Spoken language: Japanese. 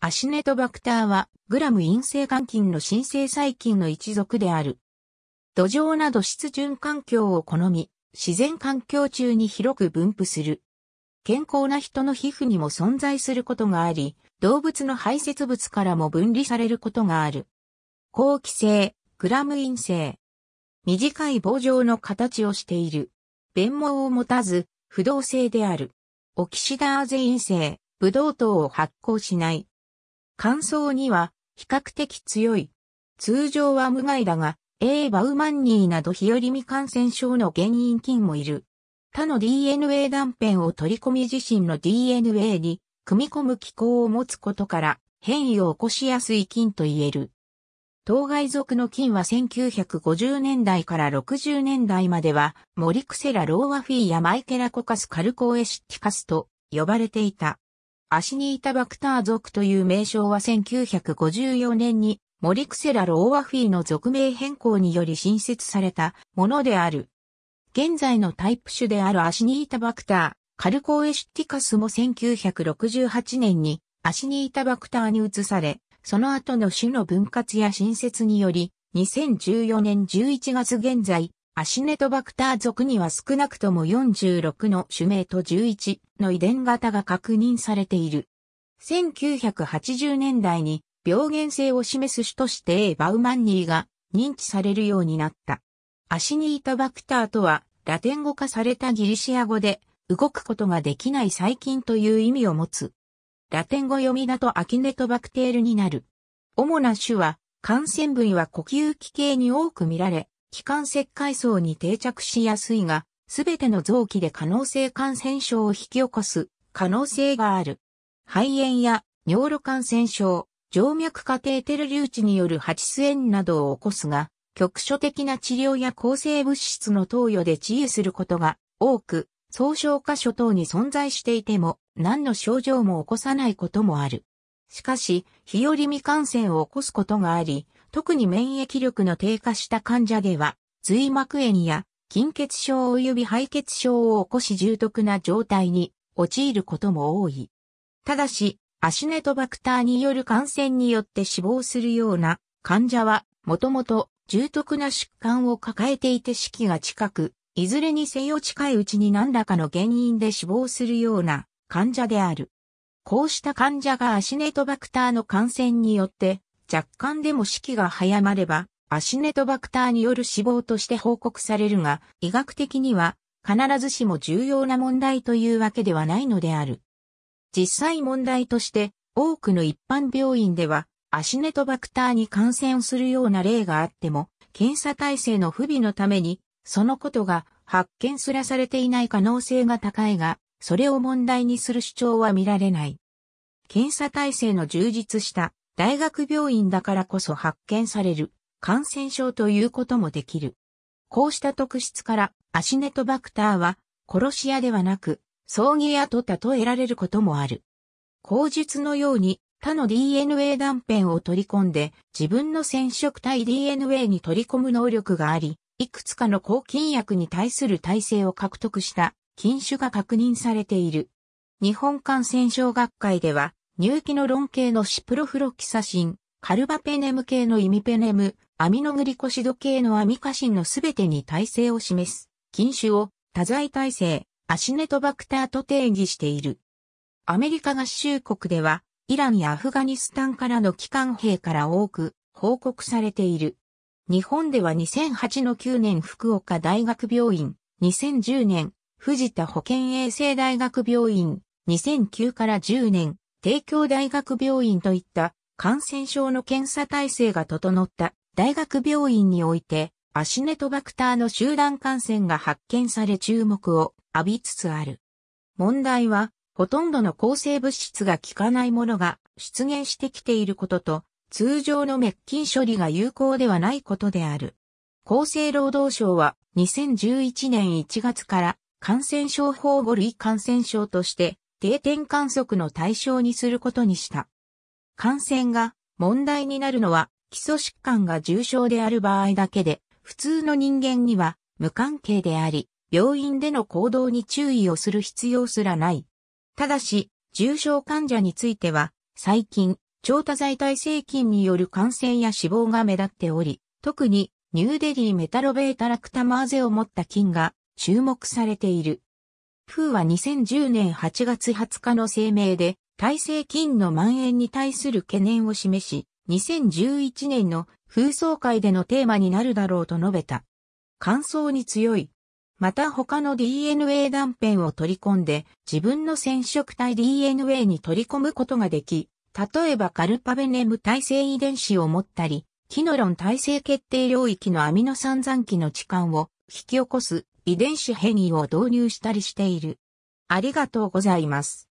アシネトバクターは、グラム陰性肝菌の新生細菌の一族である。土壌など湿潤環境を好み、自然環境中に広く分布する。健康な人の皮膚にも存在することがあり、動物の排泄物からも分離されることがある。後期性、グラム陰性。短い棒状の形をしている。弁毛を持たず、不動性である。オキシダーゼ陰性、ブドウ糖を発酵しない。乾燥には比較的強い。通常は無害だが、A バウマンニーなど日和未感染症の原因菌もいる。他の DNA 断片を取り込み自身の DNA に組み込む機構を持つことから変異を起こしやすい菌と言える。当該属の菌は1950年代から60年代まではモリクセラローワフィーやマイケラコカスカルコエシティカスと呼ばれていた。アシニータバクター族という名称は1954年にモリクセラ・ローワフィーの属名変更により新設されたものである。現在のタイプ種であるアシニータバクター、カルコーエシュティカスも1968年にアシニータバクターに移され、その後の種の分割や新設により、2014年11月現在、アシネトバクター属には少なくとも46の種名と11の遺伝型が確認されている。1980年代に病原性を示す種として A バウマンニーが認知されるようになった。アシニータバクターとはラテン語化されたギリシア語で動くことができない細菌という意味を持つ。ラテン語読みだとアキネトバクテールになる。主な種は感染部位は呼吸器系に多く見られ、気管切開層に定着しやすいが、すべての臓器で可能性感染症を引き起こす可能性がある。肺炎や尿路感染症、静脈カテーテル留置によるハチス炎などを起こすが、局所的な治療や抗生物質の投与で治癒することが多く、総傷箇所等に存在していても、何の症状も起こさないこともある。しかし、日和未感染を起こすことがあり、特に免疫力の低下した患者では、髄膜炎や金血症及び敗血症を起こし重篤な状態に陥ることも多い。ただし、アシネトバクターによる感染によって死亡するような患者は、もともと重篤な疾患を抱えていて死期が近く、いずれにせよ近いうちに何らかの原因で死亡するような患者である。こうした患者がアシネトバクターの感染によって若干でも死期が早まれば、アシネトバクターによる死亡として報告されるが、医学的には必ずしも重要な問題というわけではないのである。実際問題として、多くの一般病院では、アシネトバクターに感染するような例があっても、検査体制の不備のために、そのことが発見すらされていない可能性が高いが、それを問題にする主張は見られない。検査体制の充実した大学病院だからこそ発見される感染症ということもできる。こうした特質からアシネトバクターは殺し屋ではなく葬儀屋と例えられることもある。口述のように他の DNA 断片を取り込んで自分の染色体 DNA に取り込む能力があり、いくつかの抗菌薬に対する耐性を獲得した菌種が確認されている。日本感染症学会では乳気の論系のシプロフロキサシン、カルバペネム系のイミペネム、アミノグリコシド系のアミカシンのすべてに耐性を示す、菌種を多剤耐性、アシネトバクターと定義している。アメリカ合衆国では、イランやアフガニスタンからの帰還兵から多く報告されている。日本では2008の9年福岡大学病院、2010年藤田保健衛生大学病院、2009から10年帝京大学病院といった感染症の検査体制が整った大学病院においてアシネトバクターの集団感染が発見され注目を浴びつつある。問題はほとんどの抗生物質が効かないものが出現してきていることと通常の滅菌処理が有効ではないことである。厚生労働省は2011年1月から感染症法5類感染症として定点観測の対象にすることにした。感染が問題になるのは基礎疾患が重症である場合だけで、普通の人間には無関係であり、病院での行動に注意をする必要すらない。ただし、重症患者については、最近、超多剤耐性菌による感染や死亡が目立っており、特にニューデリーメタロベータラクタマーゼを持った菌が注目されている。風は2010年8月20日の声明で、体制菌の蔓延に対する懸念を示し、2011年の風葬会でのテーマになるだろうと述べた。感想に強い。また他の DNA 断片を取り込んで自分の染色体 DNA に取り込むことができ、例えばカルパベネム耐性遺伝子を持ったり、キノロン耐性決定領域のアミノ酸残機の置換を引き起こす遺伝子変異を導入したりしている。ありがとうございます。